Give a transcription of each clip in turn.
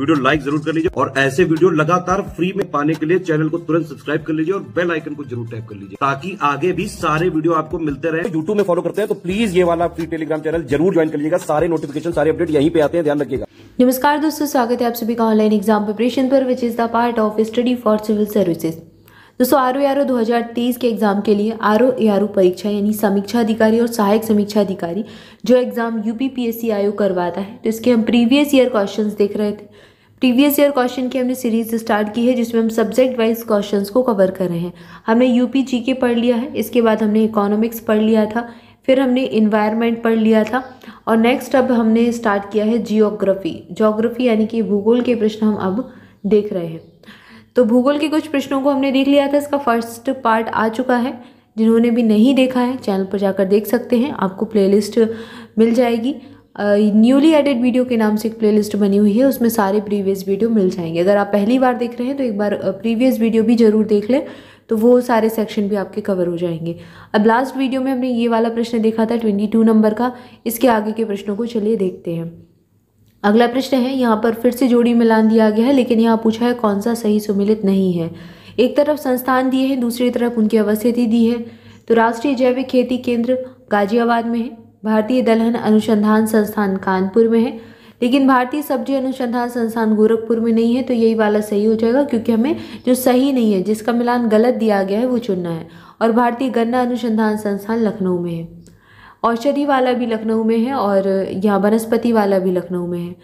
video like जरूर कर लीजिए और ऐसे वीडियो लगातार फ्री में पाने के लिए चैनल को तुरंत सब्सक्राइब कर लीजिए और बेल आइकन को जरूर टैप कर लीजिए ताकि आगे भी सारे वीडियो आपको मिलते रहे यूट्यूब में फॉलो करते हैं तो प्लीज ये वाला फ्री टेलीग्राम चैनल जरूर ज्वाइन कर लीजिएगा सारे नोटिफिकेशन सारे अपडेट यहीं पे आते हैं ध्यान रखिएगा नमस्कार दोस्तों स्वागत है आप सभी का ऑनलाइन एग्जाम प्रिपरेशन पर which is the part of study for civil services दोस्तों आर ओ आर ओ के एग्ज़ाम के लिए आर ओ आर ओ परीक्षा यानी समीक्षा अधिकारी और सहायक समीक्षा अधिकारी जो exam U P P S C आयोग करवाता है तो इसके हम प्रीवियस ईयर क्वेश्चंस देख रहे थे प्रीवियस ईयर क्वेश्चन की हमने सीरीज स्टार्ट की है जिसमें हम सब्जेक्ट वाइज क्वेश्चंस को कवर कर रहे हैं हमने यूपी जीके पढ़ लिया है इसके बाद हमने इकोनॉमिक्स पढ़ लिया था फिर हमने इन्वायरमेंट पढ़ लिया था और नेक्स्ट अब हमने स्टार्ट किया है जियोग्राफी जोग्राफी यानी कि भूगोल के प्रश्न हम अब देख रहे हैं तो भूगोल के कुछ प्रश्नों को हमने देख लिया था इसका फर्स्ट पार्ट आ चुका है जिन्होंने भी नहीं देखा है चैनल पर जाकर देख सकते हैं आपको प्लेलिस्ट मिल जाएगी न्यूली एडिट वीडियो के नाम से एक प्लेलिस्ट बनी हुई है उसमें सारे प्रीवियस वीडियो मिल जाएंगे अगर आप पहली बार देख रहे हैं तो एक बार प्रीवियस वीडियो भी ज़रूर देख लें तो वो सारे सेक्शन भी आपके कवर हो जाएंगे अब लास्ट वीडियो में हमने ये वाला प्रश्न देखा था ट्वेंटी टू नंबर का इसके आगे के प्रश्नों को चलिए देखते हैं अगला प्रश्न है यहाँ पर फिर से जोड़ी मिलान दिया गया है लेकिन यहाँ पूछा है कौन सा सही सुमिलित नहीं है एक तरफ संस्थान दिए हैं दूसरी तरफ उनकी अवस्थिति दी है तो राष्ट्रीय जैविक खेती केंद्र गाजियाबाद में है भारतीय दलहन अनुसंधान संस्थान कानपुर में है लेकिन भारतीय सब्जी अनुसंधान संस्थान गोरखपुर में नहीं है तो यही वाला सही हो जाएगा क्योंकि हमें जो सही नहीं है जिसका मिलान गलत दिया गया है वो चुनना है और भारतीय गन्ना अनुसंधान संस्थान लखनऊ में है औषधि वाला भी लखनऊ में है और यहाँ वनस्पति वाला भी लखनऊ में है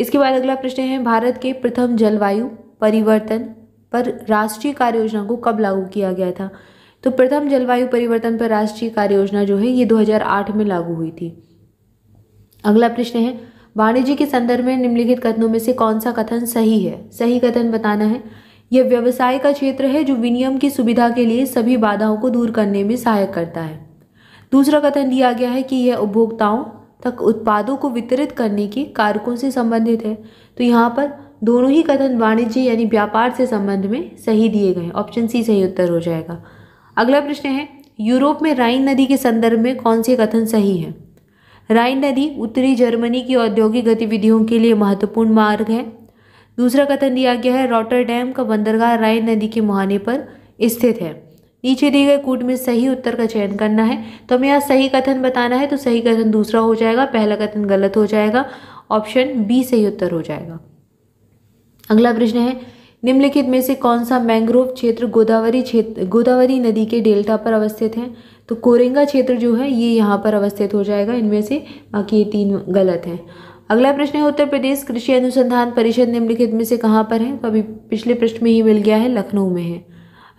इसके बाद अगला प्रश्न है भारत के प्रथम जलवायु परिवर्तन पर राष्ट्रीय कार्य योजना को कब लागू किया गया था तो प्रथम जलवायु परिवर्तन पर राष्ट्रीय कार्य योजना जो है ये 2008 में लागू हुई थी अगला प्रश्न है वाणिज्य के संदर्भ में निम्नलिखित कथनों में से कौन सा कथन सही है सही कथन बताना है यह व्यवसाय का क्षेत्र है जो विनियम की सुविधा के लिए सभी बाधाओं को दूर करने में सहायक करता है दूसरा कथन दिया गया है कि यह उपभोक्ताओं तक उत्पादों को वितरित करने के कारकों से संबंधित है तो यहाँ पर दोनों ही कथन वाणिज्य यानी व्यापार से संबंध में सही दिए गए ऑप्शन सी सही उत्तर हो जाएगा अगला प्रश्न है यूरोप में राइन नदी के संदर्भ में कौन से कथन सही है राइन नदी उत्तरी जर्मनी की औद्योगिक गतिविधियों के लिए महत्वपूर्ण मार्ग है दूसरा कथन दिया गया है रॉटरडैम का बंदरगाह राइन नदी के मुहाने पर स्थित है नीचे दिए गए कूट में सही उत्तर का चयन करना है तो हमें यहाँ सही कथन बताना है तो सही कथन दूसरा हो जाएगा पहला कथन गलत हो जाएगा ऑप्शन बी सही उत्तर हो जाएगा अगला प्रश्न है निम्नलिखित में से कौन सा मैंग्रोव क्षेत्र गोदावरी क्षेत्र गोदावरी नदी के डेल्टा पर अवस्थित है तो कोरेंगा क्षेत्र जो है ये यहाँ पर अवस्थित हो जाएगा इनमें से बाकी ये तीन गलत हैं अगला प्रश्न है उत्तर प्रदेश कृषि अनुसंधान परिषद निम्नलिखित में से कहाँ पर है तो अभी पिछले प्रश्न में ही मिल गया है लखनऊ में है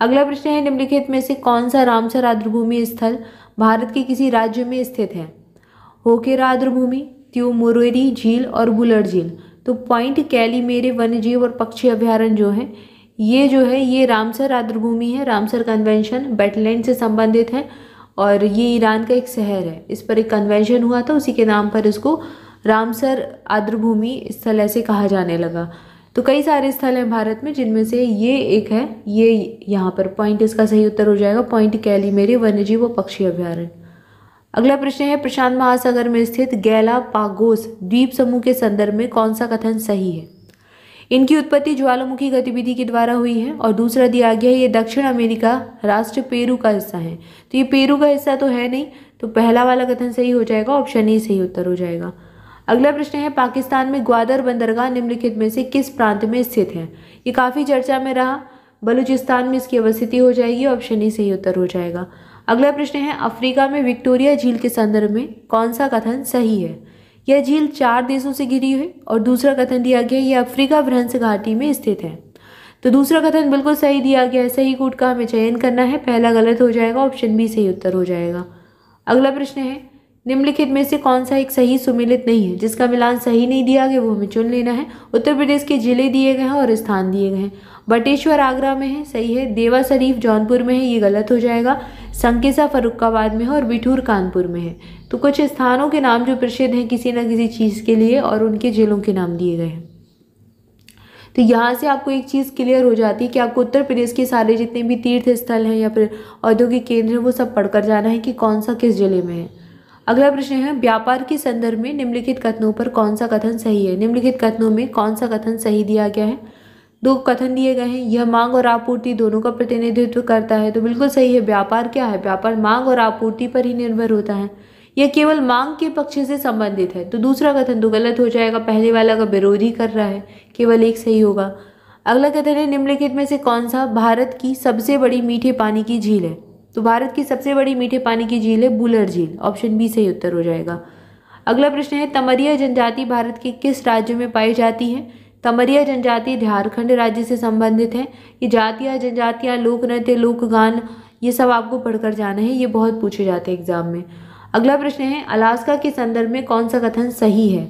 अगला प्रश्न है निम्नलिखित में से कौन सा रामसर आर्द्रभूमि स्थल भारत के किसी राज्य में स्थित है होकेरा आर्द्रभूमि मुरेरी झील और बुलर झील तो पॉइंट कैली मेरे वन्यजीव और पक्षी अभ्यारण जो है ये जो है ये रामसर आर्द्रभूमि है रामसर कन्वेंशन बेटलैंड से संबंधित है और ये ईरान का एक शहर है इस पर एक कन्वेंशन हुआ था उसी के नाम पर इसको रामसर आर्द्रभूमि स्थल ऐसे कहा जाने लगा तो कई सारे स्थल हैं भारत में जिनमें से ये एक है ये यहाँ पर पॉइंट इसका सही उत्तर हो जाएगा पॉइंट कैली मेरे वन्यजीव व पक्षी अभ्यारण्य अगला प्रश्न है प्रशांत महासागर में स्थित गैला पागोस द्वीप समूह के संदर्भ में कौन सा कथन सही है इनकी उत्पत्ति ज्वालामुखी गतिविधि के द्वारा हुई है और दूसरा दिया गया है ये दक्षिण अमेरिका राष्ट्र पेरू का हिस्सा है तो ये पेरू का हिस्सा तो है नहीं तो पहला वाला कथन सही हो जाएगा ऑप्शन ई सही उत्तर हो जाएगा अगला प्रश्न है पाकिस्तान में ग्वादर बंदरगाह निम्नलिखित में से किस प्रांत में स्थित है ये काफ़ी चर्चा में रहा बलूचिस्तान में इसकी अवस्थिति हो जाएगी ऑप्शन ई सही उत्तर हो जाएगा अगला प्रश्न है अफ्रीका में विक्टोरिया झील के संदर्भ में कौन सा कथन सही है यह झील चार देशों से घिरी है और दूसरा कथन दिया गया यह अफ्रीका भ्रंश घाटी में स्थित है तो दूसरा कथन बिल्कुल सही दिया गया है सही कूट का हमें चयन करना है पहला गलत हो जाएगा ऑप्शन बी सही उत्तर हो जाएगा अगला प्रश्न है निम्नलिखित में से कौन सा एक सही सुमिलित नहीं है जिसका मिलान सही नहीं दिया गया वो हमें चुन लेना है उत्तर प्रदेश के जिले दिए गए हैं और स्थान दिए गए हैं बटेश्वर आगरा में है सही है देवा शरीफ जौनपुर में है ये गलत हो जाएगा संकेसा फरुखाबाद में है और बिठूर कानपुर में है तो कुछ स्थानों के नाम जो प्रसिद्ध हैं किसी न किसी चीज़ के लिए और उनके जिलों के नाम दिए गए हैं तो यहाँ से आपको एक चीज़ क्लियर हो जाती है कि आपको उत्तर प्रदेश के सारे जितने भी तीर्थ स्थल हैं या फिर औद्योगिक केंद्र हैं वो सब पढ़कर जाना है कि कौन सा किस जिले में है अगला प्रश्न है व्यापार के संदर्भ में निम्नलिखित कथनों पर कौन सा कथन सही है निम्नलिखित कथनों में कौन सा कथन सही दिया गया है दो कथन दिए गए हैं यह मांग और आपूर्ति दोनों का प्रतिनिधित्व करता है तो बिल्कुल सही है व्यापार क्या है व्यापार मांग और आपूर्ति पर ही निर्भर होता है यह केवल मांग के पक्ष से संबंधित है तो दूसरा कथन तो गलत हो जाएगा पहले वाला का विरोध ही कर रहा है केवल एक सही होगा अगला कथन है निम्नलिखित में से कौन सा भारत की सबसे बड़ी मीठे पानी की झील है तो भारत की सबसे बड़ी मीठे पानी की झील है बुलर झील ऑप्शन बी सही उत्तर हो जाएगा अगला प्रश्न है तमरिया जनजाति भारत के किस राज्य में पाई जाती है तमरिया जनजाति झारखंड राज्य से संबंधित है ये जातियाँ जनजातियाँ लोक नृत्य लोकगान ये सब आपको पढ़कर जाना है ये बहुत पूछे जाते हैं एग्जाम में अगला प्रश्न है अलास्का के संदर्भ में कौन सा कथन सही है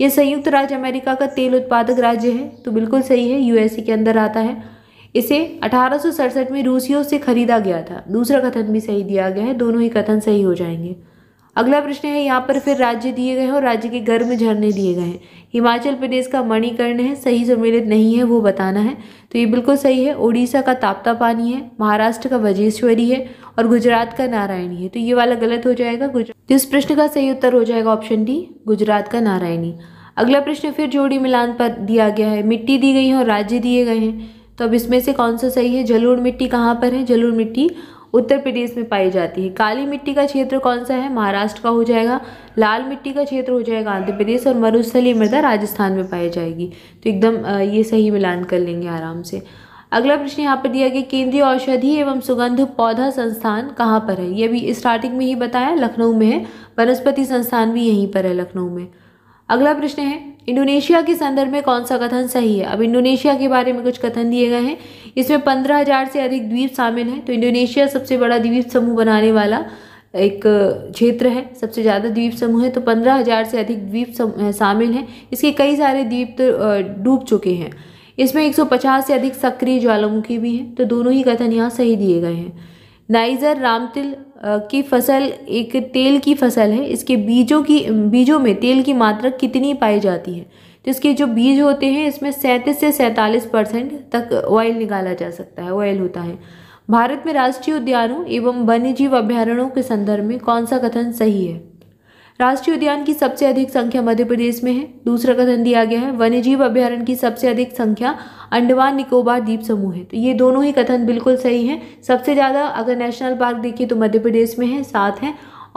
ये संयुक्त राज्य अमेरिका का तेल उत्पादक राज्य है तो बिल्कुल सही है यूएसए के अंदर आता है इसे अठारह में रूसियों से खरीदा गया था दूसरा कथन भी सही दिया गया है दोनों ही कथन सही हो जाएंगे अगला प्रश्न है यहाँ पर फिर राज्य दिए गए हैं और राज्य के गर्म झरने दिए गए हैं हिमाचल प्रदेश का मणिकर्ण है सही सम्मिलित नहीं है वो बताना है तो ये बिल्कुल सही है उड़ीसा का ताप्ता पानी है महाराष्ट्र का वजेश्वरी है और गुजरात का नारायणी है तो ये वाला गलत हो जाएगा गुजरात तो इस प्रश्न का सही उत्तर हो जाएगा ऑप्शन डी गुजरात का नारायणी अगला प्रश्न फिर जोड़ी मिलान पर दिया गया है मिट्टी दी गई है और राज्य दिए गए हैं तो अब इसमें से कौन सा सही है जलोढ़ मिट्टी कहाँ पर है जलोढ़ मिट्टी उत्तर प्रदेश में पाई जाती है काली मिट्टी का क्षेत्र कौन सा है महाराष्ट्र का हो जाएगा लाल मिट्टी का क्षेत्र हो जाएगा आंध्र प्रदेश और मरुस्थली मृदा राजस्थान में पाई जाएगी तो एकदम ये सही मिलान कर लेंगे आराम से अगला प्रश्न यहाँ पर दिया गया केंद्रीय औषधि एवं सुगंध पौधा संस्थान कहाँ पर है ये भी स्टार्टिंग में ही बताया लखनऊ में है वनस्पति संस्थान भी यहीं पर है लखनऊ में अगला प्रश्न है इंडोनेशिया के संदर्भ में कौन सा कथन सही है अब इंडोनेशिया के बारे में कुछ कथन दिए गए हैं इसमें पंद्रह हज़ार से अधिक द्वीप शामिल हैं तो इंडोनेशिया सबसे बड़ा द्वीप समूह बनाने वाला एक क्षेत्र है सबसे ज़्यादा द्वीप समूह है तो पंद्रह हज़ार से अधिक द्वीप शामिल हैं इसके कई सारे द्वीप तो डूब चुके हैं इसमें एक से अधिक सक्रिय ज्वालामुखी भी हैं तो दोनों ही कथन यहाँ सही दिए गए हैं नाइजर रामतिल की फसल एक तेल की फसल है इसके बीजों की बीजों में तेल की मात्रा कितनी पाई जाती है तो इसके जो बीज होते हैं इसमें सैंतीस से सैंतालीस परसेंट तक ऑयल निकाला जा सकता है ऑयल होता है भारत में राष्ट्रीय उद्यानों एवं वन्य जीव अभ्यारण्यों के संदर्भ में कौन सा कथन सही है राष्ट्रीय उद्यान की सबसे अधिक संख्या मध्य प्रदेश में है दूसरा कथन दिया गया है वन्यजीव अभ्यारण्य की सबसे अधिक संख्या अंडमान निकोबार द्वीप समूह है तो ये दोनों ही कथन बिल्कुल सही हैं सबसे ज़्यादा अगर नेशनल पार्क देखिए तो मध्य प्रदेश में है सात हैं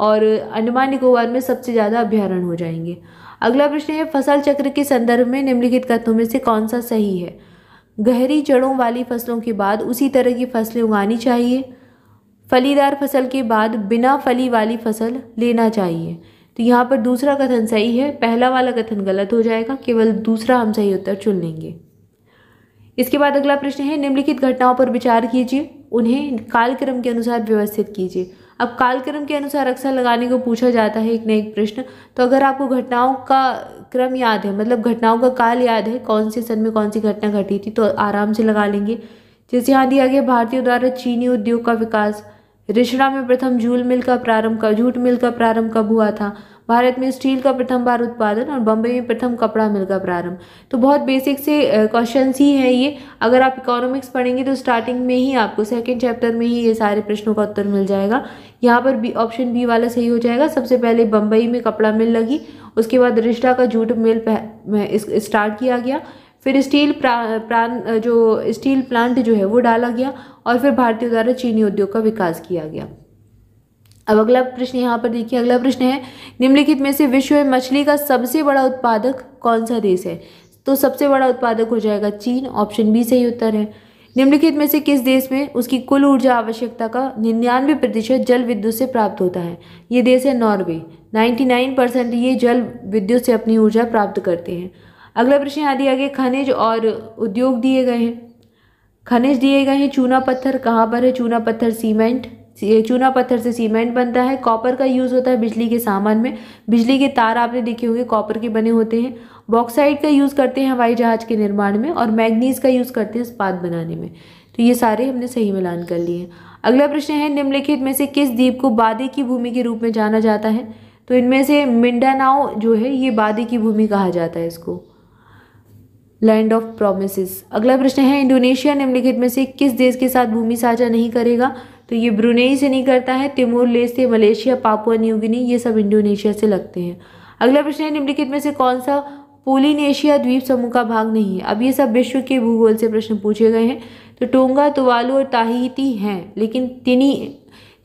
और अंडमान निकोबार में सबसे ज़्यादा अभ्यारण्य हो जाएंगे अगला प्रश्न है फसल चक्र के संदर्भ में निम्नलिखित कथनों में से कौन सा सही है गहरी जड़ों वाली फसलों के बाद उसी तरह की फसलें उगानी चाहिए फलीदार फसल के बाद बिना फली वाली फसल लेना चाहिए तो यहाँ पर दूसरा कथन सही है पहला वाला कथन गलत हो जाएगा केवल दूसरा हम सही उत्तर चुन लेंगे इसके बाद अगला प्रश्न है निम्नलिखित घटनाओं पर विचार कीजिए उन्हें कालक्रम के अनुसार व्यवस्थित कीजिए अब कालक्रम के अनुसार अक्सर लगाने को पूछा जाता है एक न एक प्रश्न तो अगर आपको घटनाओं का क्रम याद है मतलब घटनाओं का काल याद है कौन से सन में कौन सी घटना घटी थी तो आराम से लगा लेंगे जैसे यहाँ दिया गया भारतीयों द्वारा चीनी उद्योग का विकास रिश्ड़ा में प्रथम झूल मिल का प्रारंभ का झूठ मिल का प्रारंभ कब हुआ था भारत में स्टील का प्रथम बार उत्पादन और बम्बई में प्रथम कपड़ा मिल का प्रारंभ तो बहुत बेसिक से क्वेश्चन ही हैं ये अगर आप इकोनॉमिक्स पढ़ेंगे तो स्टार्टिंग में ही आपको सेकेंड चैप्टर में ही ये सारे प्रश्नों का उत्तर मिल जाएगा यहाँ पर बी ऑप्शन बी वाला सही हो जाएगा सबसे पहले बम्बई में कपड़ा मिल लगी उसके बाद रिश्ता का जूट मिल स्टार्ट किया गया फिर स्टील प्रान जो स्टील प्लांट जो है वो डाला गया और फिर भारतीय द्वारा चीनी उद्योग का विकास किया गया अब अगला प्रश्न यहाँ पर देखिए अगला प्रश्न है निम्नलिखित में से विश्व में मछली का सबसे बड़ा उत्पादक कौन सा देश है तो सबसे बड़ा उत्पादक हो जाएगा चीन ऑप्शन बी सही उत्तर है निम्नलिखित में से किस देश में उसकी कुल ऊर्जा आवश्यकता का निन्यानवे प्रतिशत जल विद्युत से प्राप्त होता है ये देश है नॉर्वे 99 परसेंट ये जल विद्युत से अपनी ऊर्जा प्राप्त करते हैं अगला प्रश्न आदि आगे खनिज और उद्योग दिए गए हैं खनिज दिए गए हैं चूना पत्थर कहाँ पर है चूना पत्थर सीमेंट चूना पत्थर से सीमेंट बनता है कॉपर का यूज़ होता है बिजली के सामान में बिजली के तार आपने देखे होंगे कॉपर के बने होते हैं बॉक्साइड का यूज़ करते हैं हवाई जहाज़ के निर्माण में और मैग्नीज का यूज़ करते हैं इस्पात बनाने में तो ये सारे हमने सही मिलान कर लिए हैं अगला प्रश्न है निम्नलिखित में से किस द्वीप को बादे की भूमि के रूप में जाना जाता है तो इनमें से मिंडानाओ जो है ये बादे की भूमि कहा जाता है इसको लैंड ऑफ प्रोमिस अगला प्रश्न है इंडोनेशिया निम्नलिखित में से किस देश के साथ भूमि साझा नहीं करेगा तो ये ब्रुनेई से नहीं करता है तिमोर ले से मलेशिया पापुआ न्यूगिनी ये सब इंडोनेशिया से लगते हैं अगला प्रश्न है निम्नलिखित में से कौन सा पोलिनेशिया द्वीप समूह का भाग नहीं है अब ये सब विश्व के भूगोल से प्रश्न पूछे गए हैं तो टोंगा तुवालू और ताहिती हैं लेकिन तिनी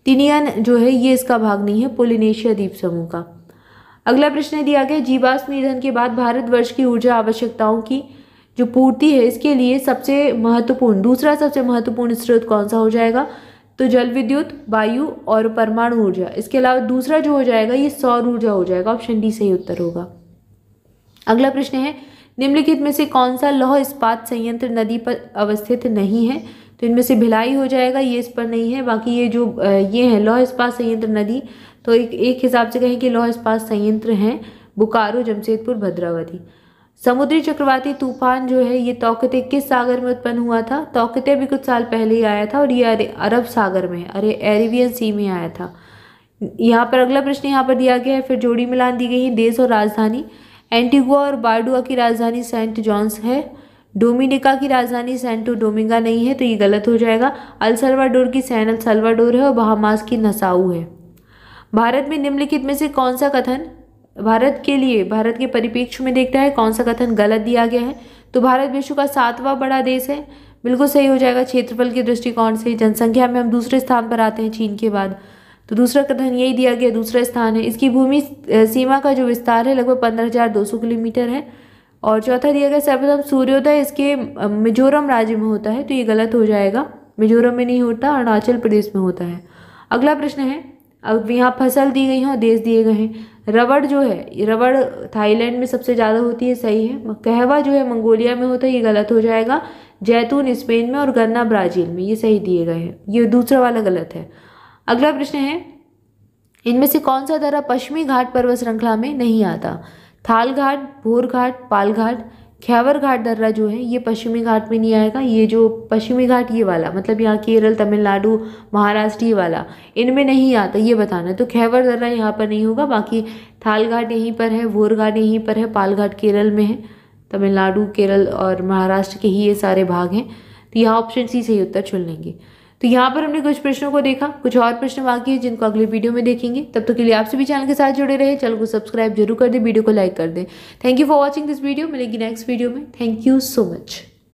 तिनियन जो है ये इसका भाग नहीं है पोलिनेशिया द्वीप समूह का अगला प्रश्न दिया गया जीवाश्म ईंधन के बाद भारतवर्ष की ऊर्जा आवश्यकताओं की जो पूर्ति है इसके लिए सबसे महत्वपूर्ण दूसरा सबसे महत्वपूर्ण स्रोत कौन सा हो जाएगा तो जल विद्युत वायु और परमाणु ऊर्जा इसके अलावा दूसरा जो हो जाएगा ये सौर ऊर्जा हो जाएगा ऑप्शन डी सही उत्तर होगा अगला प्रश्न है निम्नलिखित में से कौन सा लौह इस्पात संयंत्र नदी पर अवस्थित नहीं है तो इनमें से भिलाई हो जाएगा ये इस पर नहीं है बाकी ये जो ये है लौह इस्पात संयंत्र नदी तो एक एक हिसाब से कहें कि लौह इस्पात संयंत्र हैं बोकारो जमशेदपुर भद्रावती समुद्री चक्रवाती तूफान जो है ये तोकते किस सागर में उत्पन्न हुआ था तोकते भी कुछ साल पहले ही आया था और ये अरब सागर में अरे अरेबियन सी में आया था यहाँ पर अगला प्रश्न यहाँ पर दिया गया है फिर जोड़ी मिलान दी गई है देश और राजधानी एंटीगुआ और बारडुआ की राजधानी सेंट जॉन्स है डोमिनिका की राजधानी सेंटो डोमिंगा नहीं है तो ये गलत हो जाएगा अलसलवाडोर की सैन अल है और बहामास की नसाऊ है भारत में निम्नलिखित में से कौन सा कथन भारत के लिए भारत के परिप्रेक्ष्य में देखता है कौन सा कथन गलत दिया गया है तो भारत विश्व का सातवां बड़ा देश है बिल्कुल सही हो जाएगा क्षेत्रफल के दृष्टिकोण से जनसंख्या में हम दूसरे स्थान पर आते हैं चीन के बाद तो दूसरा कथन यही दिया गया दूसरा स्थान है इसकी भूमि सीमा का जो विस्तार है लगभग पंद्रह हज़ार दो सौ किलोमीटर है और चौथा दिया गया सर्वप्रथम सूर्योदय इसके मिजोरम राज्य में होता है तो ये गलत हो जाएगा मिजोरम में नहीं होता अरुणाचल प्रदेश में होता है अगला प्रश्न है अब यहाँ फसल दी गई है और देश दिए गए हैं रबड़ जो है रबड़ थाईलैंड में सबसे ज़्यादा होती है सही है कहवा जो है मंगोलिया में होता है ये गलत हो जाएगा जैतून स्पेन में और गन्ना ब्राज़ील में ये सही दिए गए हैं ये दूसरा वाला गलत है अगला प्रश्न है इनमें से कौन सा दर्रा पश्चिमी घाट पर्वत श्रृंखला में नहीं आता थाल घाट भोर घाट पाल घाट ख्यावर घाट दर्रा जो है ये पश्चिमी घाट में नहीं आएगा ये जो पश्चिमी घाट ये वाला मतलब यहाँ केरल तमिलनाडु महाराष्ट्र ये वाला इनमें नहीं आता ये बताना तो खैवर दर्रा यहाँ पर नहीं होगा बाकी थाल घाट यहीं पर है वोर घाट यहीं पर है पाल घाट केरल में है तमिलनाडु केरल और महाराष्ट्र के ही ये सारे भाग हैं तो यहाँ ऑप्शन सी सही उत्तर चुन लेंगे तो यहाँ पर हमने कुछ प्रश्नों को देखा कुछ और प्रश्न बाकी है जिनको अगले वीडियो में देखेंगे तब तक तो के लिए आप सभी चैनल के साथ जुड़े रहे चैनल को सब्सक्राइब जरूर कर दें वीडियो को लाइक कर दें thank you for watching this video मिलेगी नेक्स्ट वीडियो में थैंक यू सो मच